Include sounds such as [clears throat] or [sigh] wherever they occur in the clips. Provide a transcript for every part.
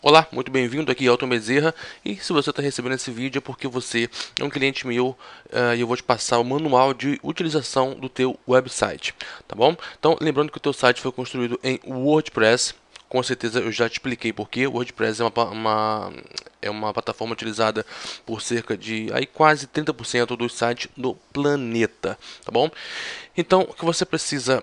Olá, muito bem-vindo aqui, é Elton Bezerra. E se você está recebendo esse vídeo é porque você é um cliente meu uh, e eu vou te passar o manual de utilização do teu website, tá bom? Então, lembrando que o teu site foi construído em WordPress. Com certeza eu já te expliquei porque o WordPress é uma, uma, é uma plataforma utilizada por cerca de aí quase 30% dos sites do planeta, tá bom? Então, o que você precisa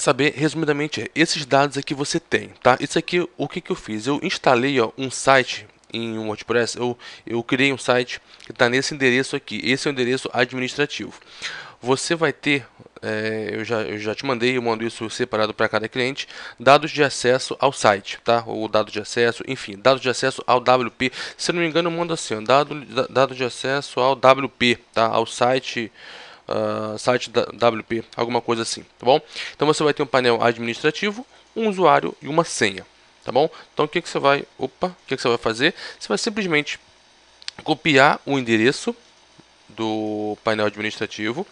saber resumidamente esses dados aqui você tem, tá? Isso aqui, o que, que eu fiz? Eu instalei ó, um site em um WordPress, eu, eu criei um site que está nesse endereço aqui. Esse é o endereço administrativo. Você vai ter, é, eu, já, eu já te mandei, eu mando isso separado para cada cliente, dados de acesso ao site, tá? Ou dado de acesso, enfim, dados de acesso ao WP. Se não me engano, eu mando assim, ó, dado, dado de acesso ao WP, tá? Ao site... Ah, site da WP, alguma coisa assim, tá bom? Então você vai ter um painel administrativo, um usuário e uma senha, tá bom? Então o que, que você vai, opa, o que, que você vai fazer? Você vai simplesmente copiar o endereço do painel administrativo.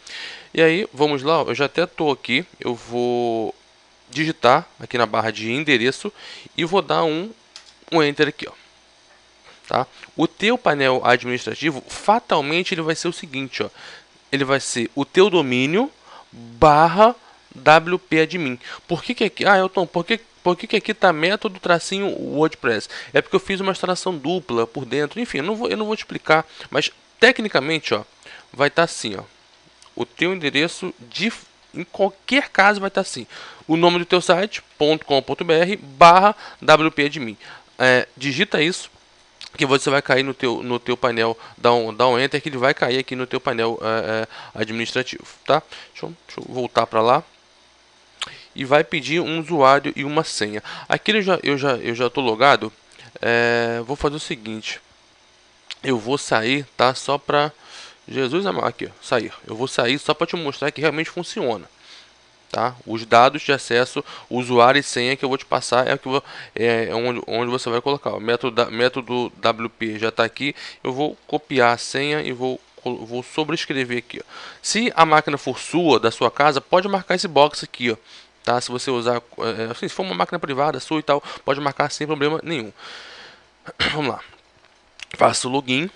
E aí, vamos lá, eu já até estou aqui, eu vou digitar aqui na barra de endereço e vou dar um, um Enter aqui. Ó. Tá? O teu painel administrativo, fatalmente, ele vai ser o seguinte, ó, ele vai ser o teu domínio barra wp-admin. Por que que aqui... Ah, Elton, por que, por que que aqui está método tracinho WordPress? É porque eu fiz uma instalação dupla por dentro. Enfim, eu não vou, eu não vou te explicar. Mas, tecnicamente, ó, vai estar tá assim, ó. O teu endereço de... Em qualquer caso vai estar tá assim. O nome do teu site, .com.br, barra wp-admin. É, digita isso, que você vai cair no teu, no teu painel, dá um, dá um enter que ele vai cair aqui no teu painel é, é, administrativo, tá? Deixa eu, deixa eu voltar para lá e vai pedir um usuário e uma senha. Aqui eu já eu já eu já tô logado, é, vou fazer o seguinte, eu vou sair, tá? Só para Jesus amar aqui, ó, sair. Eu vou sair só para te mostrar que realmente funciona. Tá? Os dados de acesso, usuário e senha que eu vou te passar é, que é, é onde, onde você vai colocar. O método, método WP já está aqui. Eu vou copiar a senha e vou vou sobrescrever aqui. Ó. Se a máquina for sua, da sua casa, pode marcar esse box aqui, ó, tá? Se você usar, é, é, assim, se for uma máquina privada, sua e tal, pode marcar sem problema nenhum. [clears throat] Vamos lá. Faço login.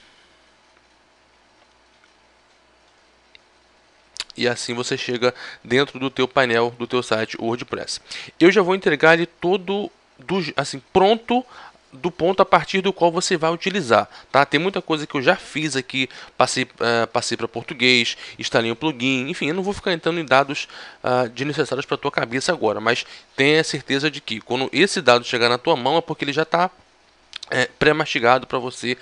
e assim você chega dentro do teu painel do teu site WordPress. Eu já vou entregar ele todo do, assim pronto do ponto a partir do qual você vai utilizar, tá? Tem muita coisa que eu já fiz aqui, passei, uh, passei para português, instalei um plugin, enfim, eu não vou ficar entrando em dados uh, ah, desnecessários para tua cabeça agora, mas tenha certeza de que quando esse dado chegar na tua mão é porque ele já está é, pré-mastigado para você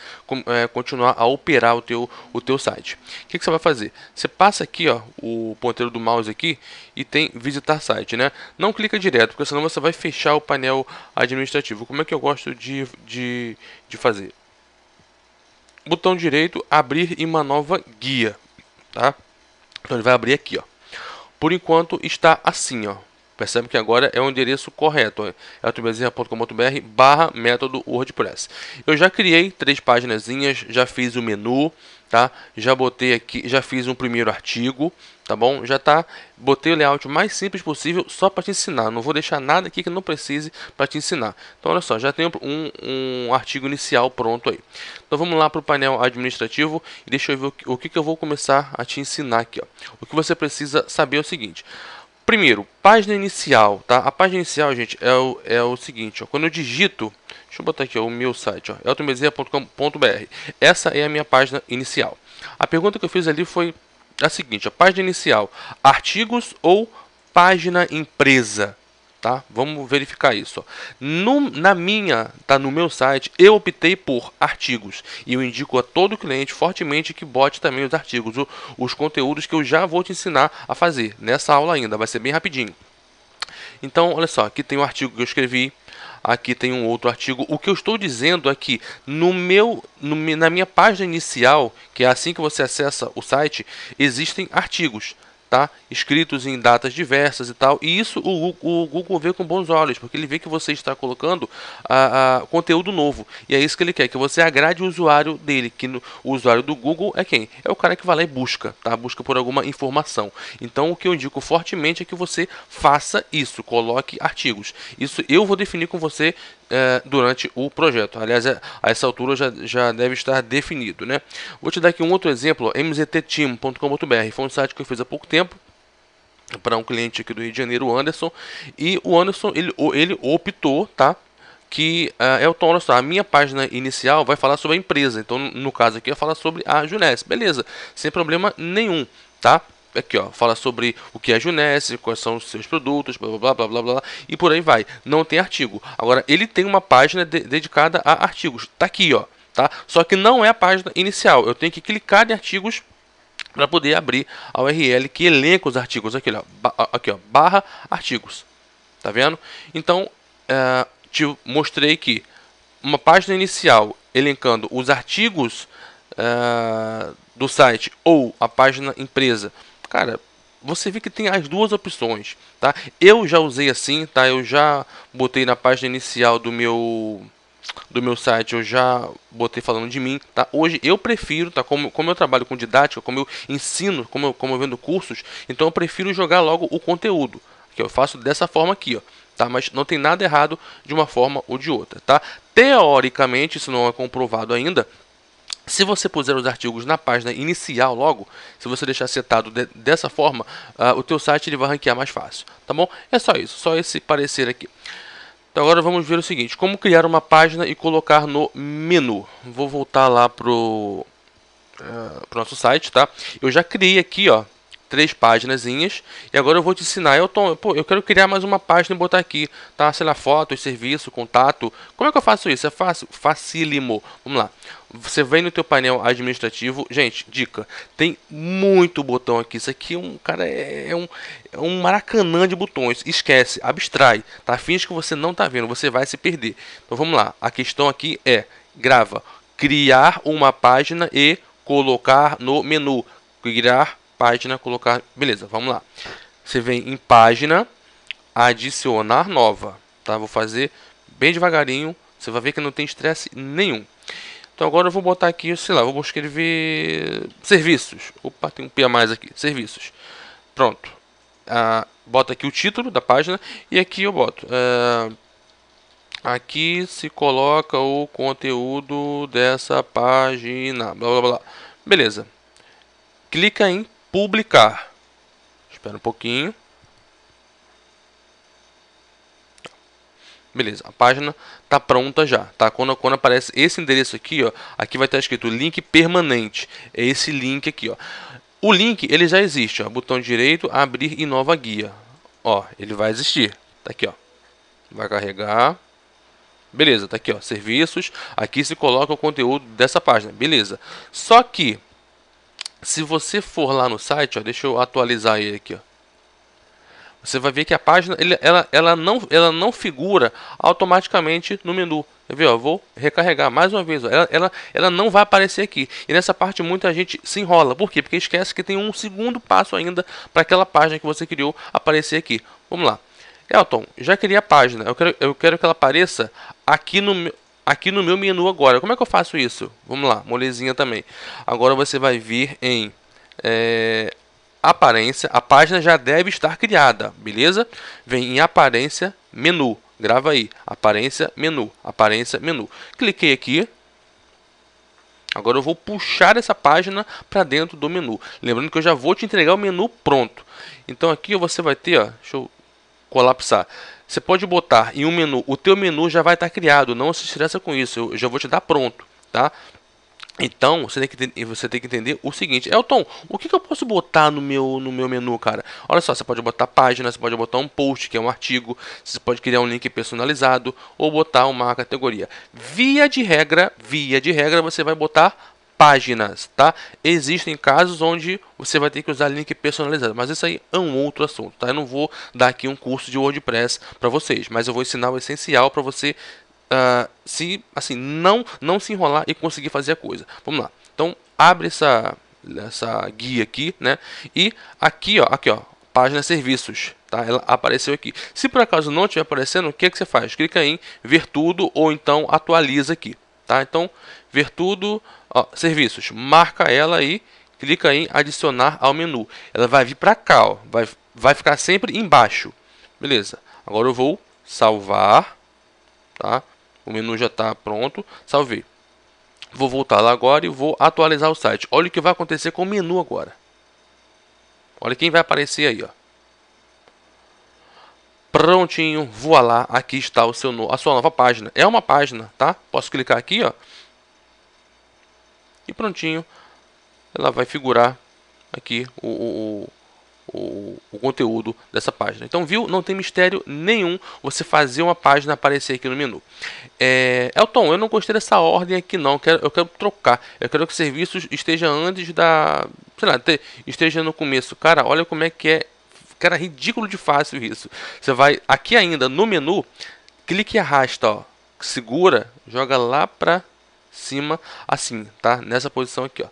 é, continuar a operar o teu, o teu site. O que, que, você vai fazer? Você passa aqui ó, o ponteiro do mouse aqui e tem visitar site. Né? Não clica direto, porque senão você vai fechar o painel administrativo. Como é que eu gosto de, de, de fazer? Botão direito, abrir em uma nova guia. Tá? Então ele vai abrir aqui. Ó. Por enquanto está assim. Ó. Percebe que agora é o endereço correto, eltonbezerra.com.br é barra método WordPress. Eu já criei três paginazinhas, já fiz o menu, tá? Já botei aqui, já fiz um primeiro artigo, tá bom? Já tá, botei o layout mais simples possível só para te ensinar. Não vou deixar nada aqui que não precise para te ensinar. Então, olha só, já tem um, um artigo inicial pronto aí. Então, vamos lá para o painel administrativo e deixa eu ver o que, o que, que eu vou começar a te ensinar aqui. Ó. O que você precisa saber é o seguinte. Primeiro, página inicial, tá? A página inicial, gente, é o, é o seguinte, ó. Quando eu digito, deixa eu botar aqui ó, o meu site, ó, eltonbezerra.com.br. Essa é a minha página inicial. A pergunta que eu fiz ali foi a seguinte, a página inicial, artigos ou página empresa, tá? Vamos verificar isso. No, na minha, tá no meu site, eu optei por artigos e eu indico a todo cliente fortemente que bote também os artigos, o, os conteúdos que eu já vou te ensinar a fazer nessa aula ainda, vai ser bem rapidinho. Então, olha só, aqui tem um artigo que eu escrevi, aqui tem um outro artigo. O que eu estou dizendo aqui é no meu, no, na minha página inicial, que é assim que você acessa o site, existem artigos tá? escritos em datas diversas e tal. E isso o, o, Google vê com bons olhos, porque ele vê que você está colocando a, ah, a, ah, conteúdo novo. E é isso que ele quer, que você agrade o usuário dele, que no, o usuário do Google é quem? É o cara que vai lá e busca, tá? busca por alguma informação. Então o que eu indico fortemente é que você faça isso, coloque artigos. Isso eu vou definir com você é, durante o projeto. Aliás, é, a essa altura já, já deve estar definido. Né? Vou te dar aqui um outro exemplo, mztteam.com.br. Foi um site que eu fiz há pouco tempo para um cliente aqui do Rio de Janeiro, o Anderson, e o Anderson ele, ele optou, tá? que uh, é o tom, olha só, a minha página inicial vai falar sobre a empresa, então no caso aqui vai falar sobre a Junesp, beleza, sem problema nenhum, tá? aqui ó, fala sobre o que é a Junesse, quais são os seus produtos, blá blá blá blá blá, blá e por aí vai. Não tem artigo. Agora ele tem uma página de dedicada a artigos. Tá aqui ó, tá? Só que não é a página inicial. Eu tenho que clicar em artigos para poder abrir a URL que elenca os artigos aqui ó, aqui ó, barra artigos. Tá vendo? Então é, te mostrei que uma página inicial elencando os artigos uh, do site ou a página empresa cara, você vê que tem as duas opções, tá? Eu já usei assim, tá? Eu já botei na página inicial do meu do meu site, eu já botei falando de mim, tá? Hoje eu prefiro, tá? Como, como eu trabalho com didática, como eu ensino, como eu, como eu vendo cursos, então eu prefiro jogar logo o conteúdo, que eu faço dessa forma aqui, ó. Tá? Mas não tem nada errado de uma forma ou de outra, tá? Teoricamente, isso não é comprovado ainda, se você puser os artigos na página inicial logo, se você deixar setado de, dessa forma, uh, o teu site ele vai ranquear mais fácil, tá bom? É só isso, só esse parecer aqui. Então agora vamos ver o seguinte, como criar uma página e colocar no menu. Vou voltar lá pro, uh, pro nosso site, tá? Eu já criei aqui, ó, três páginas. E agora eu vou te ensinar. Eu, tô, pô, eu quero criar mais uma página e botar aqui, tá? Sei lá, fotos, serviço, contato. Como é que eu faço isso? É fácil, facílimo. Vamos lá. Você vem no teu painel administrativo. Gente, dica. Tem muito botão aqui. Isso aqui é um, cara, é, é um, é um maracanã de botões. Esquece, abstrai, tá? Finge que você não tá vendo. Você vai se perder. Então vamos lá. A questão aqui é, grava, criar uma página e colocar no menu. Criar página, colocar, beleza, vamos lá. Você vem em página, adicionar nova, tá? Vou fazer bem devagarinho, você vai ver que não tem estresse nenhum. Então agora eu vou botar aqui, sei lá, vou escrever serviços. Opa, tem um P a mais aqui, serviços. Pronto. Ah, bota aqui o título da página e aqui eu boto. Ah, aqui se coloca o conteúdo dessa página, blá blá blá. Beleza. Clica em publicar. Espera um pouquinho. Beleza, a página tá pronta já, tá? Quando, quando aparece esse endereço aqui, ó, aqui vai estar escrito link permanente. É esse link aqui, ó. O link, ele já existe, ó. Botão direito, abrir e nova guia. Ó, ele vai existir. Tá aqui, ó. Vai carregar. Beleza, tá aqui, ó. Serviços. Aqui se coloca o conteúdo dessa página. Beleza. Só que se você for lá no site, ó, deixa eu atualizar ele aqui. Ó. Você vai ver que a página ele, ela, ela, não, ela não figura automaticamente no menu. Quer ver? Ó, vou recarregar mais uma vez. Ó, ela, ela, ela não vai aparecer aqui. E nessa parte muita gente se enrola. Por quê? Porque esquece que tem um segundo passo ainda para aquela página que você criou aparecer aqui. Vamos lá. Elton, já criei a página. Eu quero, eu quero que ela apareça aqui no, aqui no meu menu agora. Como é que eu faço isso? Vamos lá, molezinha também. Agora você vai vir em é, aparência. A página já deve estar criada, beleza? Vem em aparência, menu. Grava aí, aparência, menu, aparência, menu. Cliquei aqui. Agora eu vou puxar essa página para dentro do menu. Lembrando que eu já vou te entregar o menu pronto. Então aqui você vai ter, ó, deixa eu colapsar. Você pode botar em um menu, o teu menu já vai estar criado, não se estressa com isso, eu já vou te dar pronto, tá? Então, você tem, que, você tem que entender o seguinte. Elton, o que, que, eu posso botar no meu, no meu menu, cara? Olha só, você pode botar página, você pode botar um post, que é um artigo. Você pode criar um link personalizado ou botar uma categoria. Via de regra, via de regra, você vai botar páginas, tá? Existem casos onde você vai ter que usar link personalizado, mas isso aí é um outro assunto, tá? Eu não vou dar aqui um curso de WordPress para vocês, mas eu vou ensinar o essencial para você uh, se, assim, não, não se enrolar e conseguir fazer a coisa. Vamos lá. Então, abre essa, essa guia aqui, né? E aqui, ó, aqui, ó, página serviços. Tá? Ela apareceu aqui. Se por acaso não estiver aparecendo, o que, é que você faz? Clica em ver tudo ou então atualiza aqui. Tá? Então, ver tudo, ó, serviços, marca ela aí clica em adicionar ao menu. Ela vai vir para cá, ó, vai, vai ficar sempre embaixo. Beleza, agora eu vou salvar, tá? O menu já está pronto, salvei. Vou voltar lá agora e vou atualizar o site. Olha o que vai acontecer com o menu agora. Olha quem vai aparecer aí, ó. Prontinho, voa lá, aqui está o seu, a sua nova página. É uma página, tá? Posso clicar aqui, ó e prontinho, ela vai figurar aqui o, o, o, o, conteúdo dessa página. Então, viu? Não tem mistério nenhum você fazer uma página aparecer aqui no menu. É, Elton, eu não gostei dessa ordem aqui não, eu quero, eu quero trocar. Eu quero que o serviço esteja antes da... sei lá, esteja no começo. Cara, olha como é que é... Cara, ridículo de fácil isso. Você vai aqui ainda no menu, clique e arrasta, ó. Segura, joga lá pra cima, assim, tá? Nessa posição aqui, ó.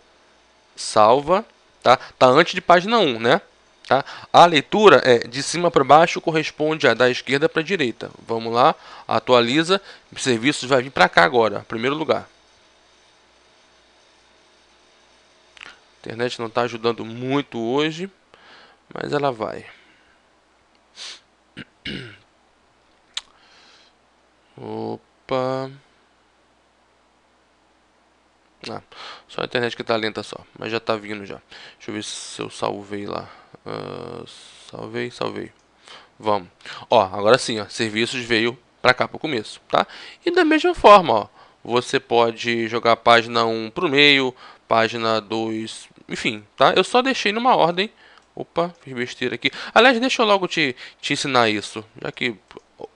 Salva, tá? Tá antes de página 1, né? Tá? A leitura é de cima para baixo corresponde a da esquerda para a direita. Vamos lá, atualiza. Serviços vai vir para cá agora, primeiro lugar. A internet não está ajudando muito hoje, mas ela vai. [clears throat] Opa. Ah, só a internet que tá lenta só, mas já tá vindo já. Deixa eu ver se eu salvei lá. Uh, salvei, salvei. Vamos. Ó, agora sim, ó, serviços veio para cá para o começo, tá? E da mesma forma, ó, você pode jogar a página 1 para o meio, página 2, enfim, tá? Eu só deixei numa ordem. Opa, fiz besteira aqui. Aliás, deixa eu logo te, te ensinar isso, já que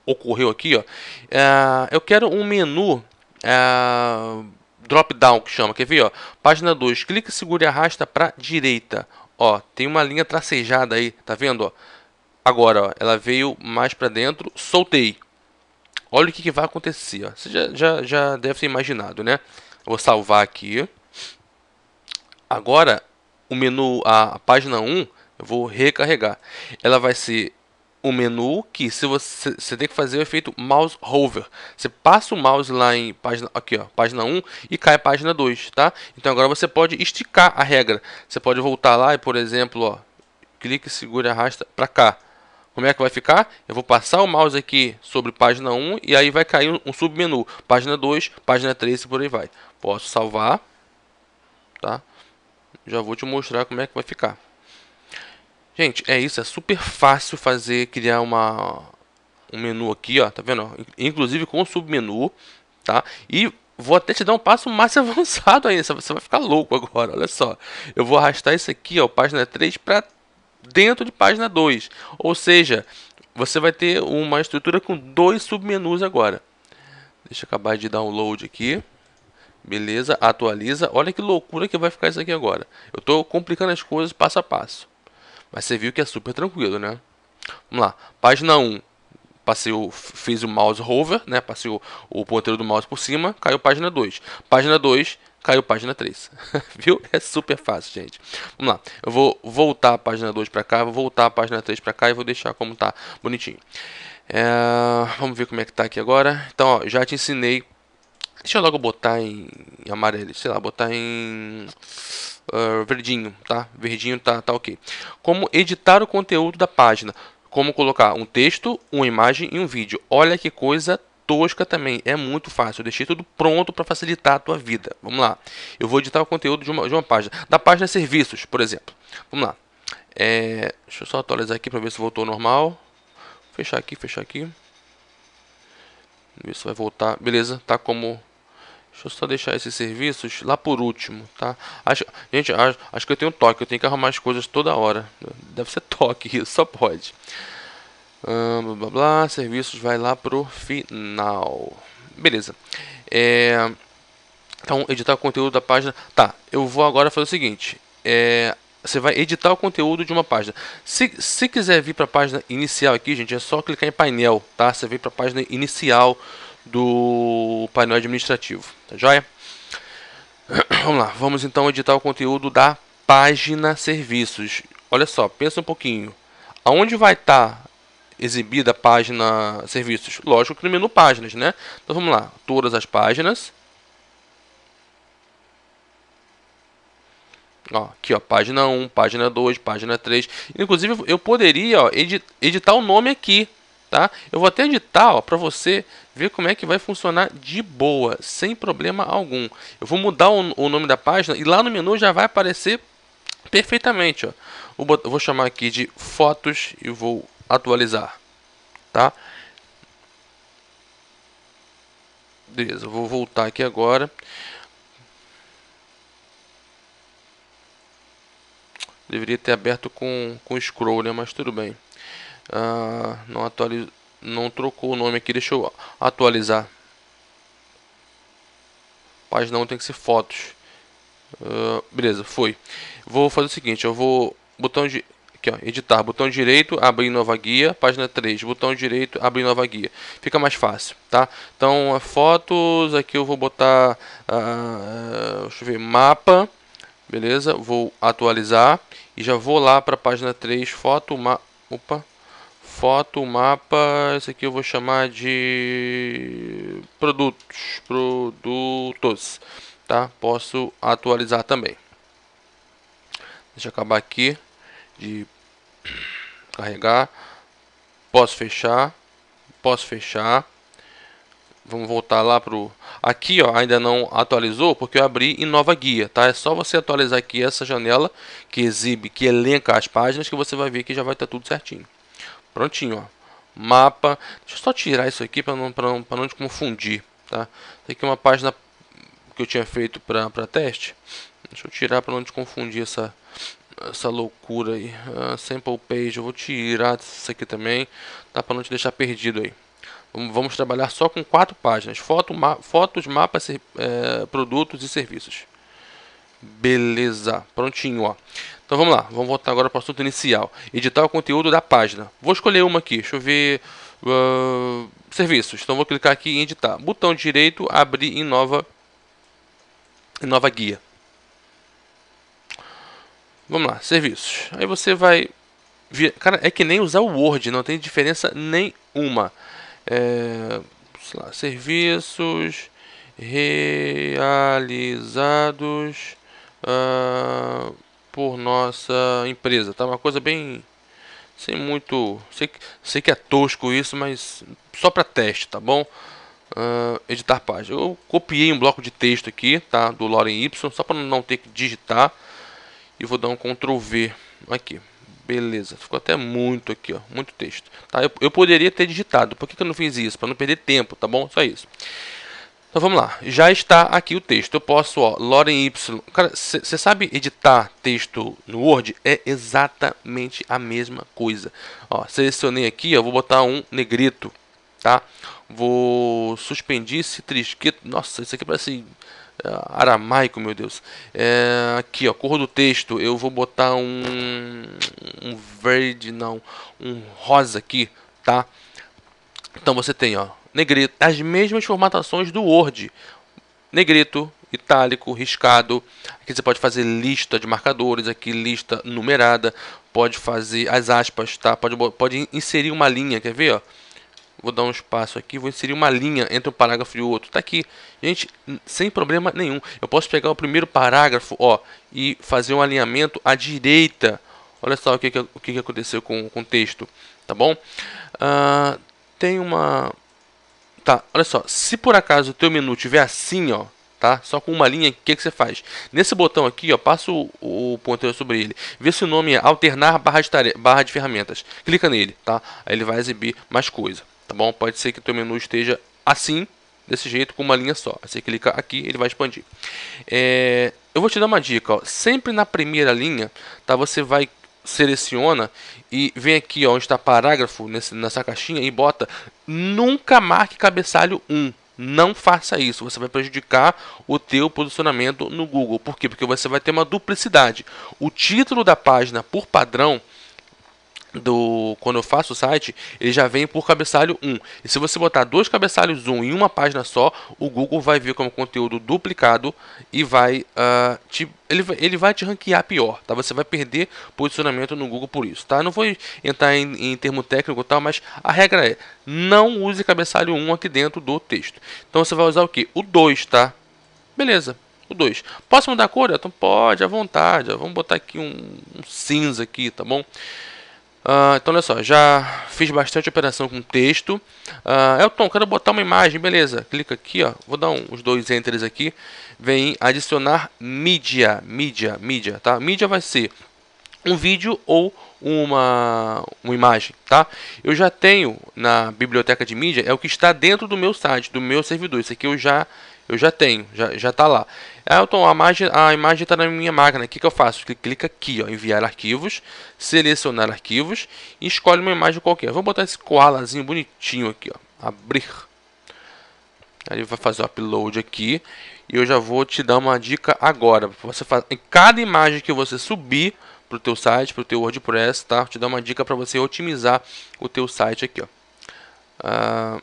ocorreu aqui, ó. É, eu quero um menu... Ah, drop down que chama, quer ver, ó? Página 2, clica, segura e arrasta para direita. Ó, tem uma linha tracejada aí, tá vendo, ó? Agora, ó, ela veio mais para dentro, soltei. Olha o que, que vai acontecer, ó. Você já, já, já deve ter imaginado, né? vou salvar aqui. Agora, o menu, a, a página 1, um, eu vou recarregar. Ela vai ser um menu que se você, você tem que fazer o efeito mouse hover. Você passa o mouse lá em página aqui, ó, página 1 e cai página 2, tá? Então agora você pode esticar a regra. Você pode voltar lá e, por exemplo, ó, clique, segura e arrasta para cá. Como é que vai ficar? Eu vou passar o mouse aqui sobre página 1 e aí vai cair um submenu, página 2, página 3 e por aí vai. Posso salvar, tá? Já vou te mostrar como é que vai ficar. Gente, é isso, é super fácil fazer, criar uma, um menu aqui, ó, tá vendo? Inclusive com submenu, tá? E vou até te dar um passo mais [laughs] avançado ainda, você vai ficar louco agora, olha só. Eu vou arrastar isso aqui, ó, página 3 para dentro de página 2. Ou seja, você vai ter uma estrutura com dois submenus agora. Deixa eu acabar de download aqui. Beleza, atualiza. Olha que loucura que vai ficar isso aqui agora. Eu estou complicando as coisas passo a passo. Mas você viu que é super tranquilo, né? Vamos lá. Página 1. Passei o, fiz o mouse hover, né? Passei o, o ponteiro do mouse por cima, caiu página 2. Página 2, caiu página 3. [laughs] Viu? É super fácil, gente. Vamos lá. Eu vou voltar a página 2 para cá, vou voltar a página 3 para cá e vou deixar como tá, bonitinho. É... Vamos ver como é que tá aqui agora. Então, ó, já te ensinei Deixa eu logo botar em amarelo, sei lá, botar em uh, verdinho, tá? Verdinho tá, tá ok. Como editar o conteúdo da página. Como colocar um texto, uma imagem e um vídeo. Olha que coisa tosca também. É muito fácil. Eu deixei tudo pronto para facilitar a tua vida. Vamos lá. Eu vou editar o conteúdo de uma, de uma página. Da página serviços, por exemplo. Vamos lá. É, deixa eu só atualizar aqui para ver se voltou ao normal. Fechar aqui, fechar aqui. Ver se vai voltar. Beleza, tá como Deixa eu só deixar esses serviços lá por último, tá? Acho, gente, acho, acho que eu tenho toque. Eu tenho que arrumar as coisas toda hora. Deve ser toque, isso [laughs] só pode. Uh, blá, blá, blá, serviços vai lá pro final. Beleza. É, então, editar o conteúdo da página. Tá, eu vou agora fazer o seguinte. É, você vai editar o conteúdo de uma página. Se, se quiser vir para a página inicial aqui, gente, é só clicar em painel, tá? Você vem para a página inicial do painel administrativo, tá joia? [clears throat] Vamos lá, vamos então editar o conteúdo da página serviços. Olha só, pensa um pouquinho. Aonde vai estar tá exibida a página serviços? Lógico que no menu páginas, né? Então vamos lá, todas as páginas. Ó, aqui, ó, página 1, página 2, página 3. Inclusive, eu poderia ó, edit editar o nome aqui, tá? Eu vou até editar para você ver como é que vai funcionar de boa, sem problema algum. Eu vou mudar o, o nome da página e lá no menu já vai aparecer perfeitamente, ó. Eu vou chamar aqui de fotos e vou atualizar, tá? Beleza, vou voltar aqui agora. Deveria ter aberto com, com scroll, né? Mas tudo bem. Ah, não atualiz... não trocou o nome aqui, deixa eu atualizar. Página 1 tem que ser fotos. Uh, beleza, foi. Vou fazer o seguinte, eu vou botão de aqui, ó, editar, botão direito, abrir nova guia, página 3, botão direito, abrir nova guia. Fica mais fácil, tá? Então, é fotos, aqui eu vou botar uh, deixa eu ver, mapa. Beleza? Vou atualizar e já vou lá para a página 3, foto, ma... opa foto, mapa, esse aqui eu vou chamar de produtos, produtos, tá? Posso atualizar também. Deixa eu acabar aqui de carregar. Posso fechar, posso fechar. Vamos voltar lá pro aqui, ó, ainda não atualizou porque eu abri em nova guia, tá? É só você atualizar aqui essa janela que exibe, que elenca as páginas que você vai ver que já vai estar tá tudo certinho. Prontinho, ó. Mapa. Deixa eu só tirar isso aqui para não, não, não te confundir, tá? Tem aqui é uma página que eu tinha feito para teste. Deixa eu tirar para não te confundir essa, essa loucura aí. Uh, sample page, eu vou tirar isso aqui também, Dá tá? Para não te deixar perdido aí. Vamos, vamos trabalhar só com quatro páginas: foto, ma fotos, mapas, é, produtos e serviços. Beleza, prontinho, ó. Então vamos lá, vamos voltar agora para o assunto inicial. Editar o conteúdo da página. Vou escolher uma aqui, deixa eu ver. Uh, serviços. Então vou clicar aqui em editar. Botão direito, abrir em nova, em nova guia. Vamos lá, serviços. Aí você vai. Cara, é que nem usar o Word, não tem diferença nenhuma. É, lá, serviços realizados. Uh por nossa empresa, tá? Uma coisa bem sem muito, sei, sei que é tosco isso, mas só para teste, tá bom? Uh, editar página. Eu copiei um bloco de texto aqui, tá? Do Loren Y, só para não ter que digitar. E vou dar um Ctrl V aqui. Beleza, ficou até muito aqui, ó, muito texto. Tá? Eu, eu poderia ter digitado. Por que, que eu não fiz isso? Para não perder tempo, tá bom? Só isso. Então vamos lá, já está aqui o texto. Eu posso, ó, Loren Y. Cara, você sabe editar texto no Word? É exatamente a mesma coisa. Ó, selecionei aqui, ó, vou botar um negrito, tá? Vou suspender esse trisqueto. Nossa, isso aqui parece ah, aramaico, meu Deus. É, aqui, ó, cor do texto, eu vou botar um, um verde, não, um rosa aqui, tá? Então você tem, ó, negrito, as mesmas formatações do Word. Negrito, itálico, riscado. Aqui você pode fazer lista de marcadores, aqui lista numerada, pode fazer as aspas, tá? Pode, pode inserir uma linha, quer ver, ó? Vou dar um espaço aqui, vou inserir uma linha entre um parágrafo e o outro. Tá aqui. Gente, sem problema nenhum. Eu posso pegar o primeiro parágrafo, ó, e fazer um alinhamento à direita. Olha só o que, que o que, que aconteceu com, com o texto, tá bom? Uh, tem uma, Tá, olha só, se por acaso o teu menu tiver assim, ó, tá? Só com uma linha, o que, que você faz? Nesse botão aqui, ó, passa o, o ponteiro sobre ele. Vê se o nome é alternar barra de, tare... barra de ferramentas. Clica nele, tá? Aí ele vai exibir mais coisa, tá bom? Pode ser que o teu menu esteja assim, desse jeito, com uma linha só. você clica aqui, ele vai expandir. É... Eu vou te dar uma dica, ó. Sempre na primeira linha, tá? Você vai seleciona e vem aqui ó, onde está parágrafo nesse, nessa caixinha e bota nunca marque cabeçalho 1. Não faça isso, você vai prejudicar o teu posicionamento no Google. Por quê? Porque você vai ter uma duplicidade. O título da página, por padrão, do quando eu faço o site, ele já vem por cabeçalho 1. E se você botar dois cabeçalhos 1 em uma página só, o Google vai ver como conteúdo duplicado e vai uh, te, ele, ele vai te ranquear pior, tá? Você vai perder posicionamento no Google por isso, tá? Não vou entrar em, em termo técnico tal, mas a regra é: não use cabeçalho 1 aqui dentro do texto. Então você vai usar o que? O 2, tá? Beleza. O 2. Posso mudar a cor? Então pode, à vontade. Vamos botar aqui um, um cinza aqui, tá bom? Uh, então, olha só, já fiz bastante operação com texto. Uh, Elton, quero botar uma imagem, beleza. Clica aqui, ó. vou dar uns dois enters aqui. Vem adicionar mídia, mídia, mídia, tá? Mídia vai ser um vídeo ou uma, uma imagem, tá? Eu já tenho na biblioteca de mídia, é o que está dentro do meu site, do meu servidor. Isso aqui eu já, eu já tenho, já, já tá lá. Elton, a imagem a imagem está na minha máquina. O que, que eu faço? Clica aqui, ó, enviar arquivos, selecionar arquivos e escolhe uma imagem qualquer. Vou botar esse koalazinho bonitinho aqui, ó. Abrir. Aí vai fazer o upload aqui. E eu já vou te dar uma dica agora. Você faz, em cada imagem que você subir, para o teu site, para o teu WordPress, tá? Vou te dar uma dica para você otimizar o teu site aqui, ó. Ah,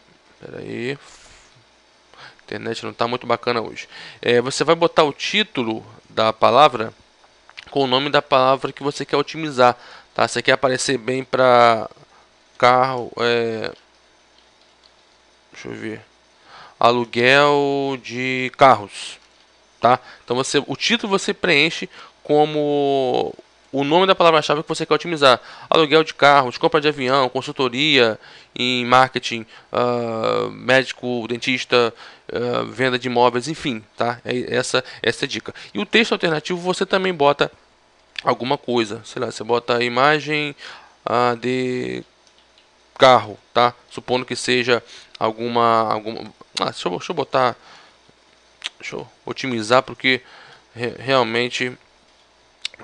aí, internet não está muito bacana hoje. É, você vai botar o título da palavra com o nome da palavra que você quer otimizar, tá? Você quer aparecer bem para carro, é... deixa eu ver, aluguel de carros, tá? Então você, o título você preenche como o nome da palavra-chave é que você quer otimizar. Aluguel de carros, compra de avião, consultoria em marketing, uh, médico, dentista, uh, venda de imóveis, enfim, tá? É essa, essa é a dica. E o texto alternativo você também bota alguma coisa, sei lá, você bota a imagem uh, de carro, tá? Supondo que seja alguma... alguma ah, deixa, eu, deixa eu botar... Deixa eu otimizar porque re realmente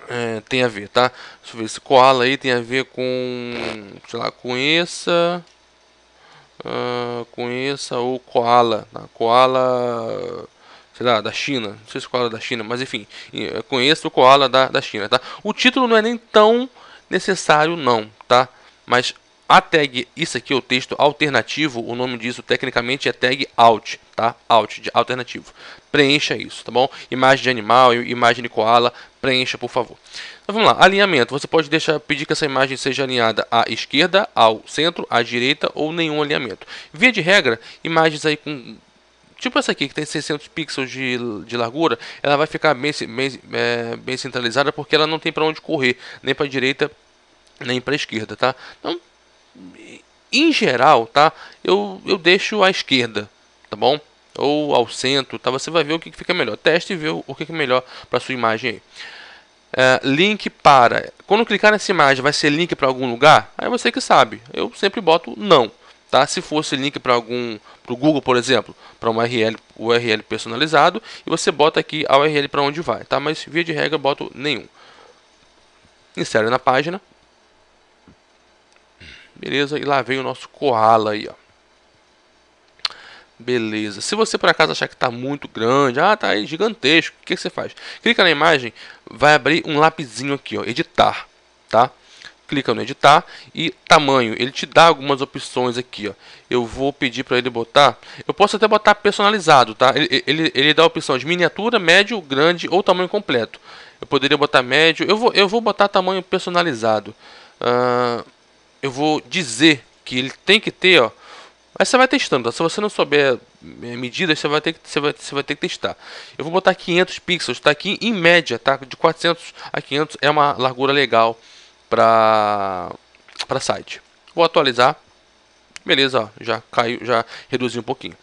é, tem a ver, tá? Deixa eu ver, esse koala aí tem a ver com, sei lá, conheça, uh, ah, conheça o koala, tá? koala, sei lá, da China, não sei se koala da China, mas enfim, eh, conheça o koala da, da China, tá? O título não é nem tão necessário não, tá? Mas a tag, isso aqui é o texto alternativo, o nome disso tecnicamente é tag alt, tá? Alt, de alternativo. Preencha isso, tá bom? Imagem de animal, imagem de koala, preencha, por favor. Então vamos lá, alinhamento. Você pode deixar, pedir que essa imagem seja alinhada à esquerda, ao centro, à direita ou nenhum alinhamento. Via de regra, imagens aí com tipo essa aqui que tem 600 pixels de, de largura, ela vai ficar bem, bem, é, bem centralizada porque ela não tem para onde correr, nem para direita, nem para esquerda, tá? Então em geral, tá? Eu, eu deixo à esquerda, tá bom? Ou ao centro, tá? Você vai ver o que fica melhor. Teste e vê o que é melhor para sua imagem aí. É, link para. Quando clicar nessa imagem, vai ser link para algum lugar? Aí você que sabe. Eu sempre boto não. Tá? Se fosse link para algum, para o Google, por exemplo, para uma URL, URL personalizado, e você bota aqui a URL para onde vai, tá? Mas via de regra boto nenhum. Insere na página. Beleza? E lá vem o nosso Koala aí, ó. Beleza. Se você por acaso achar que está muito grande, ah, tá aí gigantesco, o que, que você faz? Clica na imagem, vai abrir um lapizinho aqui, ó, editar, tá? Clica no editar e tamanho. Ele te dá algumas opções aqui, ó. Eu vou pedir para ele botar. Eu posso até botar personalizado, tá? Ele, ele, ele dá a opção de miniatura, médio, grande ou tamanho completo. Eu poderia botar médio. Eu vou, eu vou botar tamanho personalizado. Uh, eu vou dizer que ele tem que ter, ó. Mas você vai testando, tá? se você não souber eh, medidas, você vai ter que você vai, você vai ter que testar. Eu vou botar 500 pixels, tá aqui em média, tá? De 400 a 500 é uma largura legal para para site. Vou atualizar. Beleza, ó, já caiu, já reduziu um pouquinho.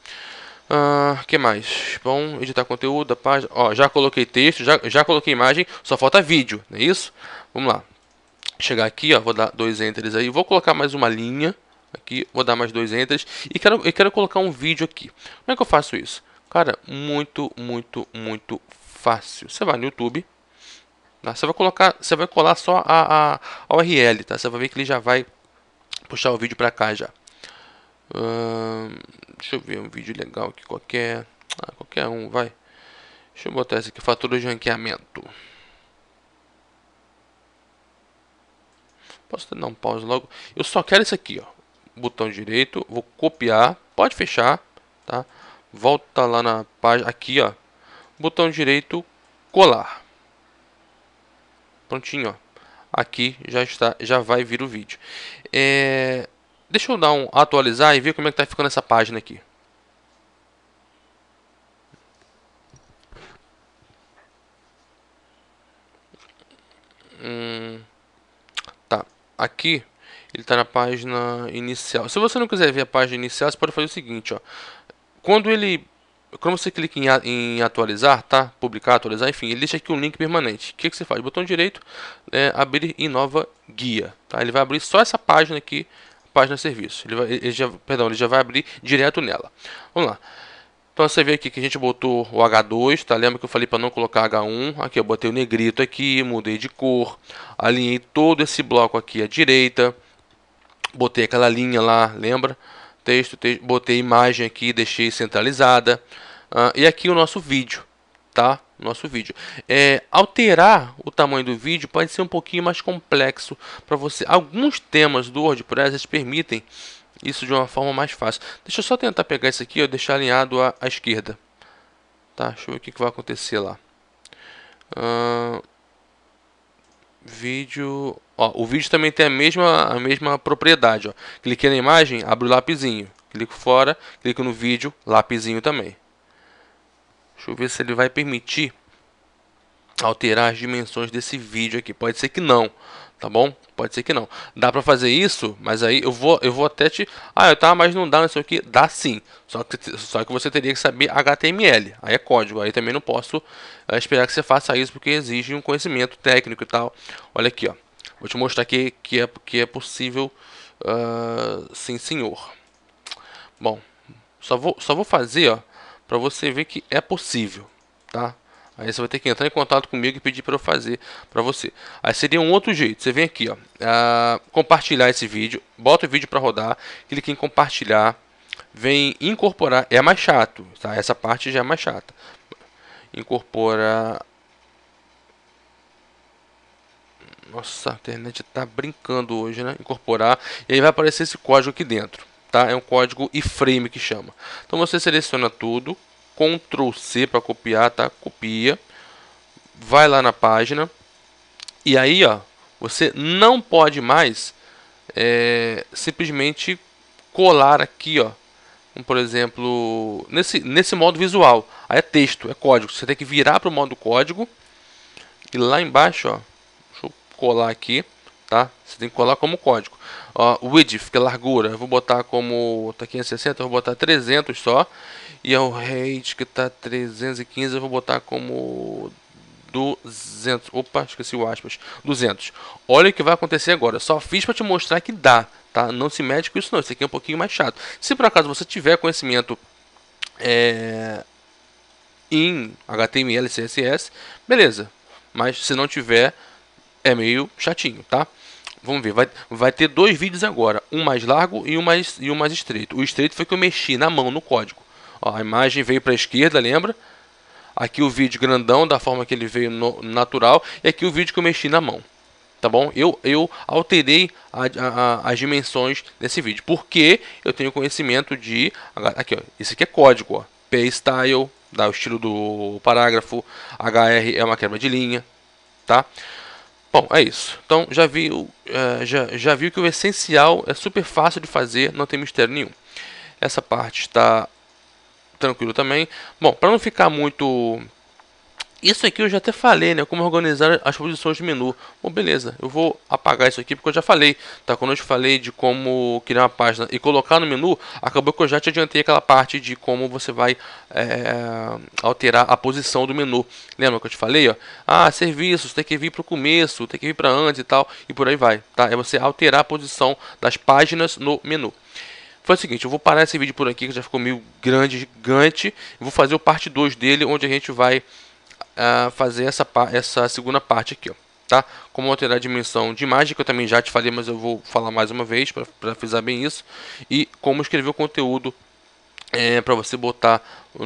Uh, que mais? Bom, editar conteúdo da página. Ó, já coloquei texto, já, já coloquei imagem, só falta vídeo, não é isso? Vamos lá chegar aqui, ó, vou dar dois enters aí, vou colocar mais uma linha aqui, vou dar mais dois enters e quero, eu quero colocar um vídeo aqui. Como é que eu faço isso? Cara, muito, muito, muito fácil. Você vai no YouTube, tá? você vai colocar, você vai colar só a, a, a URL, tá? Você vai ver que ele já vai puxar o vídeo para cá já. Hum, deixa eu ver um vídeo legal aqui qualquer, ah, qualquer um vai. Deixa eu botar esse aqui, fatura de ranqueamento. Posso dar um pause logo? Eu só quero isso aqui, ó. Botão direito, vou copiar, pode fechar, tá? Volta lá na página, aqui, ó. Botão direito, colar. Prontinho, ó. Aqui já está, já vai vir o vídeo. É... Deixa eu dar um atualizar e ver como é que tá ficando essa página aqui. Aqui, ele está na página inicial. Se você não quiser ver a página inicial, você pode fazer o seguinte, ó. Quando ele quando você clica em, em, atualizar, tá? Publicar, atualizar, enfim, ele deixa aqui um link permanente. O que, que você faz? Botão direito, é, abrir em nova guia, tá? Ele vai abrir só essa página aqui, página serviço. Ele, vai, ele já, perdão, ele já vai abrir direto nela. Vamos lá. Então você vê aqui que a gente botou o H2, tá? Lembra que eu falei para não colocar H1? Aqui eu botei o negrito aqui, mudei de cor, alinhei todo esse bloco aqui à direita, botei aquela linha lá, lembra? Texto, botei imagem aqui, deixei centralizada. Uh, e aqui o nosso vídeo, tá? Nosso vídeo. É, alterar o tamanho do vídeo pode ser um pouquinho mais complexo para você. Alguns temas do WordPress permitem isso de uma forma mais fácil. Deixa eu só tentar pegar isso aqui, e deixar alinhado à, à esquerda. Tá, deixa eu ver o que, que vai acontecer lá. Uh, vídeo... Ó, o vídeo também tem a mesma, a mesma propriedade, ó. Cliquei na imagem, abre o lapizinho. Clico fora, clico no vídeo, lapizinho também. Deixa eu ver se ele vai permitir alterar as dimensões desse vídeo aqui. Pode ser que não, tá bom? Pode ser que não. Dá para fazer isso, mas aí eu vou, eu vou até te, ah, eu tava, tá, mas não dá, não sei o que, dá sim. Só que, só que você teria que saber HTML, aí é código, aí também não posso eh, esperar que você faça isso porque exige um conhecimento técnico e tal. Olha aqui, ó, vou te mostrar aqui que é, que é possível, uh, sim senhor. Bom, só vou, só vou fazer, ó, para você ver que é possível, tá? Aí você vai ter que entrar em contato comigo e pedir para eu fazer para você. Aí seria um outro jeito. Você vem aqui, ó, compartilhar esse vídeo, bota o vídeo para rodar, clica em compartilhar, vem incorporar. É mais chato, tá? Essa parte já é mais chata. Incorporar. Nossa, a internet está brincando hoje, né? Incorporar. E aí vai aparecer esse código aqui dentro, tá? É um código iframe que chama. Então você seleciona tudo Ctrl C para copiar, tá? Copia. Vai lá na página. E aí, ó, você não pode mais é, simplesmente colar aqui, ó. Como, por exemplo, nesse, nesse modo visual. Aí é texto, é código. Você tem que virar para o modo código. E lá embaixo, ó. Deixa eu colar aqui, tá? Você tem que colar como código. Ó, width, que é largura. Eu vou botar como... Tá 560, eu vou botar 300 só. E o é rate que tá 315, eu vou botar como 200. Opa, esqueci o aspas. 200. Olha o que vai acontecer agora. Só fiz para te mostrar que dá, tá? Não se mede com isso não. Isso aqui é um pouquinho mais chato. Se por acaso você tiver conhecimento é, em HTML, CSS, beleza. Mas se não tiver, é meio chatinho, tá? Vamos ver, vai, vai ter dois vídeos agora, um mais largo e um mais, e um mais estreito. O estreito foi que eu mexi na mão no código. Ó, a imagem veio para a esquerda, lembra? Aqui o vídeo grandão, da forma que ele veio no, natural. E aqui o vídeo que eu mexi na mão. Tá bom? Eu, eu alterei a, a, as dimensões desse vídeo. Porque eu tenho conhecimento de... Aqui, ó, esse aqui é código. Ó, P style, dá o estilo do parágrafo. HR é uma quebra de linha. Tá? Bom, é isso. Então já viu, é, já, já viu que o essencial é super fácil de fazer, não tem mistério nenhum. Essa parte está tranquilo também. Bom, para não ficar muito isso aqui eu já até falei, né? Como organizar as posições de menu. Bom, beleza. Eu vou apagar isso aqui porque eu já falei, tá? Quando eu te falei de como criar uma página e colocar no menu, acabou que eu já te adiantei aquela parte de como você vai é, alterar a posição do menu. Lembra que eu te falei, ó? Ah, serviços, tem que vir para o começo, tem que vir para antes e tal, e por aí vai, tá? É você alterar a posição das páginas no menu. Foi o seguinte, eu vou parar esse vídeo por aqui, que já ficou meio grande, gigante. Vou fazer o parte 2 dele, onde a gente vai uh, fazer essa, essa segunda parte aqui, ó. Tá? Como alterar a dimensão de imagem, que eu também já te falei, mas eu vou falar mais uma vez para frisar bem isso. E como escrever o conteúdo é, para você botar ah,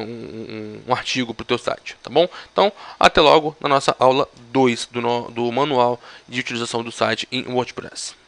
um, um, um artigo para o teu site, tá bom? Então, até logo na nossa aula 2 do, no, do manual de utilização do site em WordPress.